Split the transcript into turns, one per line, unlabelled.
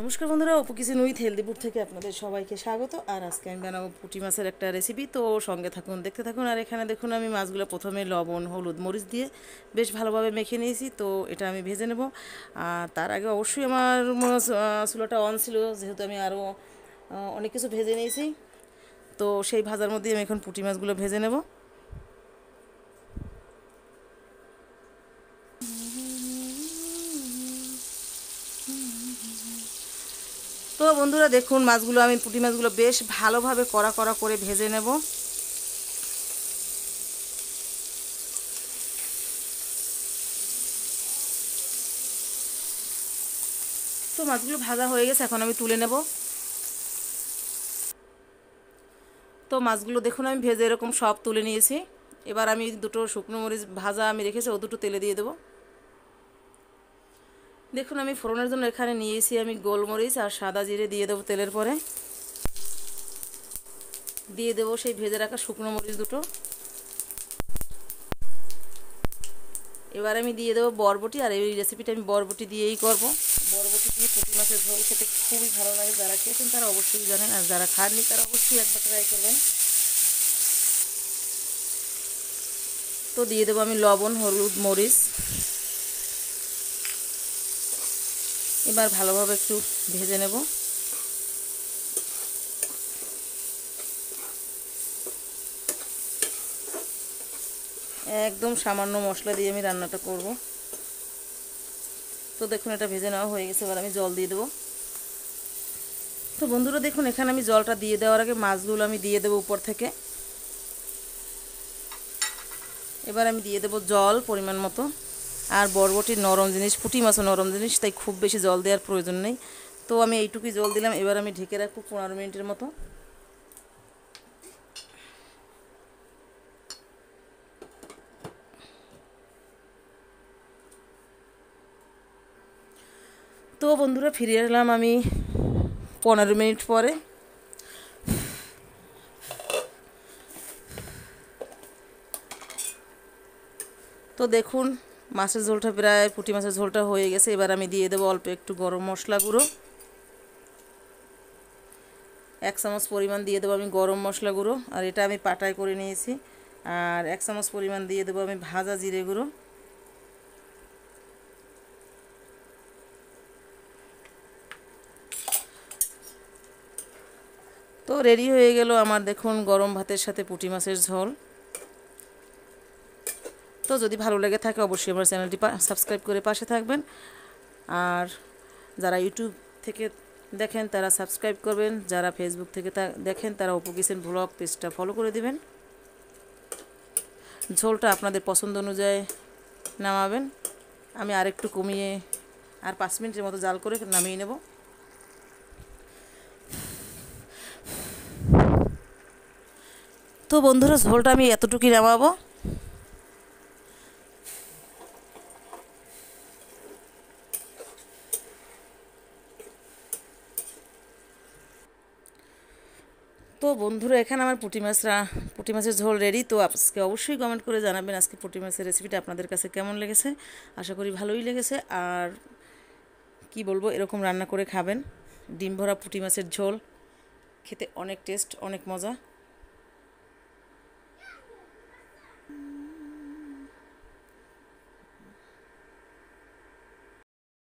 নমস্কার বন্ধুরা অপু কিছু নুই হেলদিপুর থেকে আপনাদের সবাইকে স্বাগত আর আজকে আমি বানাবো পুঁটি মাছের একটা রেসিপি তো সঙ্গে থাকুন দেখতে থাকুন আর এখানে দেখুন আমি মাছগুলো প্রথমে লবণ হলুদ মরিচ দিয়ে বেশ ভালোভাবে মেখে নিয়েছি তো এটা আমি ভেজে নেব আর তার আগে অবশ্যই আমার চুলোটা অন ছিল যেহেতু আমি আরও অনেক কিছু ভেজে নিয়েছি তো সেই ভাজার মধ্যে আমি এখন পুঁটি মাছগুলো ভেজে নেবো তো বন্ধুরা দেখুন মাছগুলো আমি পুঁটি মাছগুলো বেশ ভালোভাবে কড়া কড়া করে ভেজে নেব তো মাছগুলো ভাজা হয়ে গেছে এখন আমি তুলে নেব তো মাছগুলো দেখুন আমি ভেজে এরকম সব তুলে নিয়েছি এবার আমি দুটো শুকনো মরিচ ভাজা আমি রেখেছি ও দুটো তেলে দিয়ে দেবো দেখুন আমি ফোড়নের জন্য এখানে নিয়েছি আমি গোলমরিচ আর সাদা জিরে দিয়ে দেবো তেলের পরে দিয়ে দেবো সেই ভেজে রাখা শুকনো মরিচ দুটো এবার আমি দিয়ে দেবো বরবটি আর এই রেসিপিটা আমি বরবটি দিয়েই করব বরবটি দিয়ে পুঁটি মাছের ঝোল খেতে খুবই ভালো লাগে যারা খেয়েছেন তারা অবশ্যই জানেন আর যারা খাননি তারা অবশ্যই একবার ট্রাই করবেন তো দিয়ে দেবো আমি লবণ হলুদ মরিচ এবার ভালোভাবে একটু ভেজে নেব একদম সামান্য মশলা দিয়ে আমি রান্নাটা করব তো দেখুন এটা ভেজে নেওয়া হয়ে গেছে এবার আমি জল দিয়ে দেবো তো বন্ধুরা দেখুন এখানে আমি জলটা দিয়ে দেওয়ার আগে মাছগুলো আমি দিয়ে দেবো উপর থেকে এবার আমি দিয়ে দেবো জল পরিমাণ মতো আর বরবটি নরম জিনিস পুঁটি মাছও নরম জিনিস তাই খুব বেশি জল দেওয়ার প্রয়োজন নেই তো আমি এইটুকুই জল দিলাম এবার আমি ঢেকে রাখবো পনেরো মিনিটের মতো তো বন্ধুরা ফিরে এলাম আমি পনেরো মিনিট পরে তো দেখুন মাছের ঝোলটা প্রায় পুঁটি মাছের ঝোলটা হয়ে গেছে এবার আমি দিয়ে দেবো অল্প একটু গরম মশলা গুঁড়ো এক চামচ পরিমাণ দিয়ে দেবো আমি গরম মশলা গুঁড়ো আর এটা আমি পাটায় করে নিয়েছি আর এক চামচ পরিমাণ দিয়ে দেবো আমি ভাজা জিরে গুঁড়ো তো রেডি হয়ে গেল আমার দেখুন গরম ভাতের সাথে পুঁটি মাছের ঝোল তো যদি ভালো লেগে থাকে অবশ্যই আমার চ্যানেলটি সাবস্ক্রাইব করে পাশে থাকবেন আর যারা ইউটিউব থেকে দেখেন তারা সাবস্ক্রাইব করবেন যারা ফেসবুক থেকে দেখেন তারা অপু ব্লগ পেজটা ফলো করে দিবেন ঝোলটা আপনাদের পছন্দ অনুযায়ী নামাবেন আমি আরেকটু কমিয়ে আর পাঁচ মিনিটের মতো জাল করে নামিয়ে নেব তো বন্ধুরা ঝোলটা আমি এতটুকুই নামাবো তো বন্ধুরা এখানে আমার পুঁটি মাছরা পুঁটি মাছের ঝোল রেডি তো আজকে অবশ্যই কমেন্ট করে জানাবেন আজকে পুঁটি মাছের রেসিপিটা আপনাদের কাছে কেমন লেগেছে আশা করি ভালোই লেগেছে আর কি বলবো এরকম রান্না করে খাবেন ডিম ভরা পুঁটি মাছের ঝোল খেতে অনেক টেস্ট অনেক মজা